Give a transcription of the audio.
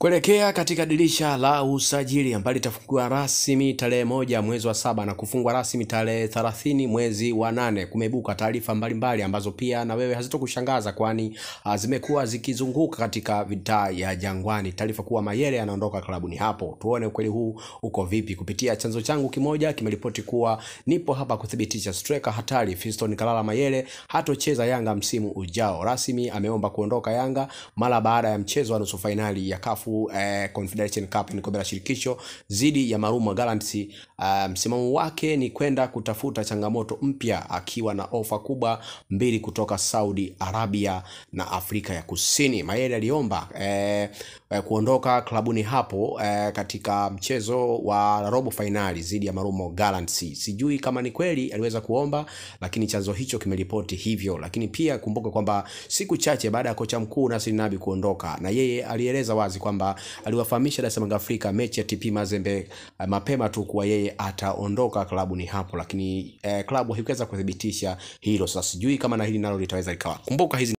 Kuelekea katika dirisha la usajili ambalo litafunguliwa rasmi tarehe moja mwezi wa saba na kufungwa rasmi tarehe thelathini mwezi wa nane kumeibuka taarifa mbalimbali ambazo pia na wewe hazitokushangaza kwani ah, zimekuwa zikizunguka katika vitaa ya Jangwani. Taarifa kuwa Mayele anaondoka klabuni hapo. Tuone ukweli huu uko vipi? Kupitia chanzo changu kimoja kimeripoti kuwa nipo hapa kuthibitisha striker hatari Fiston Kalala Mayele hatocheza Yanga msimu ujao. Rasmi ameomba kuondoka Yanga mara baada ya mchezo wa nusu fainali ya kafu maarufu eh, Confederation Cup ni kombe la shirikisho zidi ya Maruma Gallants. Eh, msimamo um, wake ni kwenda kutafuta changamoto mpya akiwa na ofa kubwa mbili kutoka Saudi Arabia na Afrika ya Kusini. mayeri aliomba eh, eh, kuondoka klabuni hapo eh, katika mchezo wa robo fainali zidi ya Marumo Gallants. Sijui kama ni kweli aliweza kuomba, lakini chanzo hicho kimeripoti hivyo. Lakini pia kumbuka kwamba siku chache baada ya kocha mkuu Nasri Nabi kuondoka, na yeye alieleza wazi kwamba kwamba aliwafahamisha Dar es Salaam Afrika mechi ya TP Mazembe uh, mapema tu kuwa yeye ataondoka klabu ni hapo, lakini uh, klabu haikuweza kuthibitisha hilo. Sasa sijui kama na hili nalo litaweza likawa. Kumbuka hizi